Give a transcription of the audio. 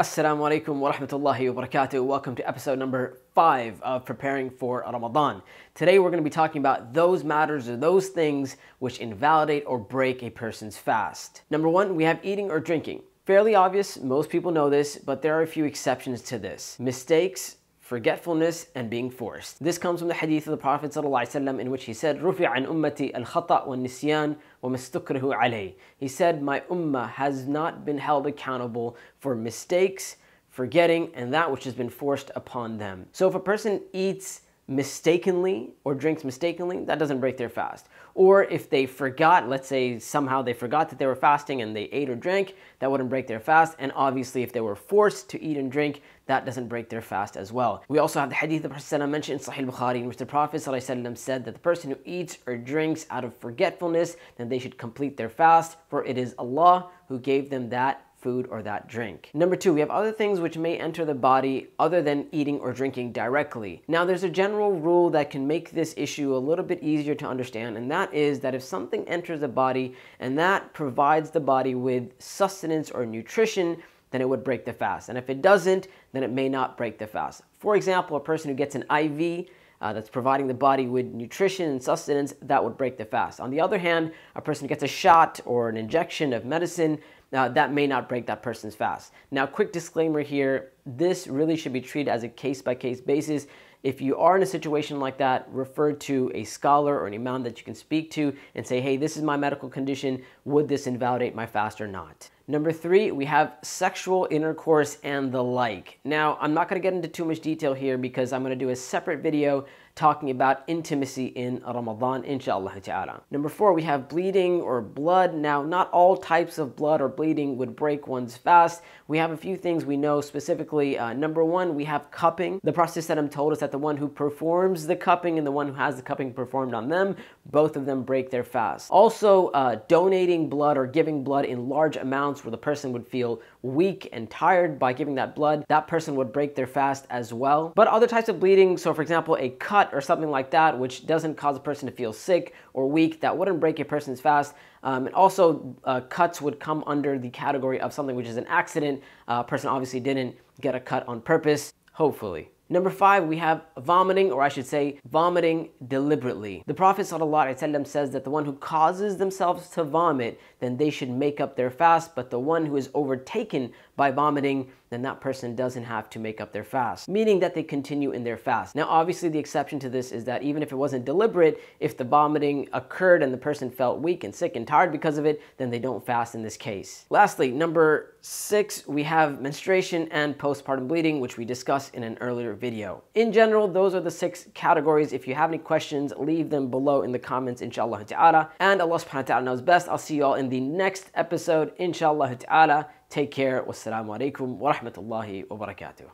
Assalamu alaikum wa rahmatullahi wa barakatuh. Welcome to episode number five of Preparing for Ramadan. Today we're going to be talking about those matters or those things which invalidate or break a person's fast. Number one, we have eating or drinking. Fairly obvious, most people know this, but there are a few exceptions to this. Mistakes, forgetfulness, and being forced. This comes from the hadith of the Prophet in which he said, He said, my ummah has not been held accountable for mistakes, forgetting, and that which has been forced upon them. So if a person eats mistakenly or drinks mistakenly, that doesn't break their fast. Or if they forgot, let's say somehow they forgot that they were fasting and they ate or drank, that wouldn't break their fast. And obviously, if they were forced to eat and drink, that doesn't break their fast as well. We also have the hadith the Prophet mentioned in Sahih Bukhari, in which the Prophet said that the person who eats or drinks out of forgetfulness, then they should complete their fast, for it is Allah who gave them that food or that drink. Number two, we have other things which may enter the body other than eating or drinking directly. Now there's a general rule that can make this issue a little bit easier to understand and that is that if something enters the body and that provides the body with sustenance or nutrition, then it would break the fast. And if it doesn't, then it may not break the fast. For example, a person who gets an IV uh, that's providing the body with nutrition and sustenance, that would break the fast. On the other hand, a person who gets a shot or an injection of medicine now that may not break that person's fast. Now quick disclaimer here, this really should be treated as a case by case basis. If you are in a situation like that, refer to a scholar or an imam that you can speak to and say, hey, this is my medical condition. Would this invalidate my fast or not? Number three, we have sexual intercourse and the like. Now, I'm not gonna get into too much detail here because I'm gonna do a separate video talking about intimacy in Ramadan, inshallah ta'ala. Number four, we have bleeding or blood. Now, not all types of blood or bleeding would break one's fast. We have a few things we know specifically specifically uh, number one, we have cupping. The "I'm told us that the one who performs the cupping and the one who has the cupping performed on them, both of them break their fast. Also, uh, donating blood or giving blood in large amounts where the person would feel weak and tired by giving that blood, that person would break their fast as well. But other types of bleeding, so for example, a cut or something like that, which doesn't cause a person to feel sick or weak, that wouldn't break a person's fast. Um, and also, uh, cuts would come under the category of something which is an accident. Uh, a uh, person obviously didn't get a cut on purpose, hopefully. Number five, we have vomiting, or I should say, vomiting deliberately. The Prophet ﷺ says that the one who causes themselves to vomit, then they should make up their fast, but the one who is overtaken by vomiting, then that person doesn't have to make up their fast, meaning that they continue in their fast. Now, obviously, the exception to this is that even if it wasn't deliberate, if the vomiting occurred and the person felt weak and sick and tired because of it, then they don't fast in this case. Lastly, number six, we have menstruation and postpartum bleeding, which we discussed in an earlier video. In general, those are the six categories. If you have any questions, leave them below in the comments, inshallah ta'ala. And Allah subhanahu wa ta'ala knows best. I'll see you all in the next episode, inshallah ta'ala. Take care. Wassalamu alaikum wa rahmatullahi wa barakatuh.